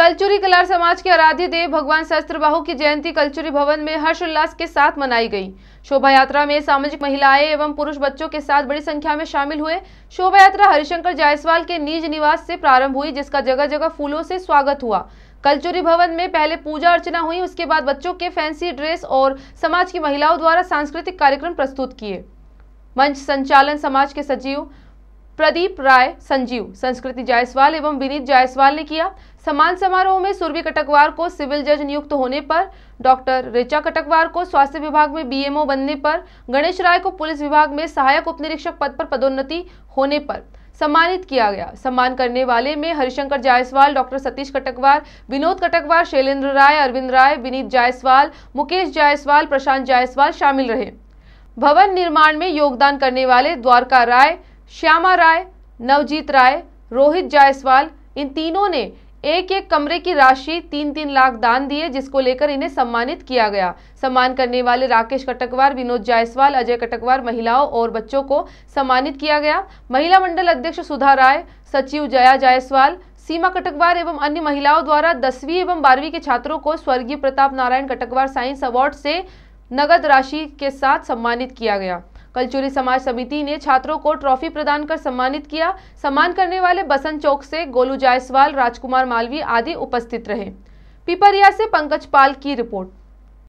Kalachuri colour समाज के आराध्य देव भगवान शस्त्रबाहु की जयंती कलचुरी भवन में हर्षोल्लास के साथ मनाई गई शोभा यात्रा में सामाजिक महिलाएं एवं पुरुष बच्चों के साथ बड़ी संख्या में शामिल हुए शोभा यात्रा हरिशंकर जायसवाल के निज निवास से प्रारंभ हुई जिसका जगह जगह फूलों से स्वागत हुआ कलचुरी भवन में पहले पूजा अर्चना हुई उसके बाद बच्चों के फैंसी ड्रेस और समाज की महिलाओं द्वारा सांस्कृतिक कार्यक्रम प्रस्तुत किए मंच संचालन समाज के सचिव प्रदीप राय संजीव संस्कृति जायसवाल एवं विनीत जायसवाल ने किया सम्मान समारोह में सुरभि कटकवार को सिविल जज नियुक्त होने पर डॉक्टर ऋचा कटकवार को स्वास्थ्य विभाग में बीएमओ बनने पर गणेश राय को पुलिस विभाग में सहायक उप निरीक्षक पद पर पदोन्नति होने पर सम्मानित किया गया सम्मान करने वाले में हरिशंकर जायसवाल डॉक्टर सतीश कटकवार विनोद कटकवार शैलेंद्र राय अरविंद राय विनीत जायसवाल मुकेश जायसवाल प्रशांत जायसवाल शामिल रहे भवन निर्माण में योगदान करने वाले द्वारका राय श्यामा राय नवजीत राय रोहित जायसवाल इन तीनों ने एक एक कमरे की राशि तीन तीन लाख दान दिए जिसको लेकर इन्हें सम्मानित किया गया सम्मान करने वाले राकेश कटकवार विनोद जायसवाल अजय कटकवार महिलाओं और बच्चों को सम्मानित किया गया महिला मंडल अध्यक्ष सुधा राय सचिव जया जायसवाल सीमा कटकवार एवं अन्य महिलाओं द्वारा दसवीं एवं बारहवीं के छात्रों को स्वर्गीय प्रताप नारायण कटकवार साइंस अवार्ड से नगद राशि के साथ सम्मानित किया गया कलचुरी समाज समिति ने छात्रों को ट्रॉफी प्रदान कर सम्मानित किया सम्मान करने वाले बसंत चौक से गोलू जायसवाल राजकुमार मालवी आदि उपस्थित रहे पिपरिया से पंकज पाल की रिपोर्ट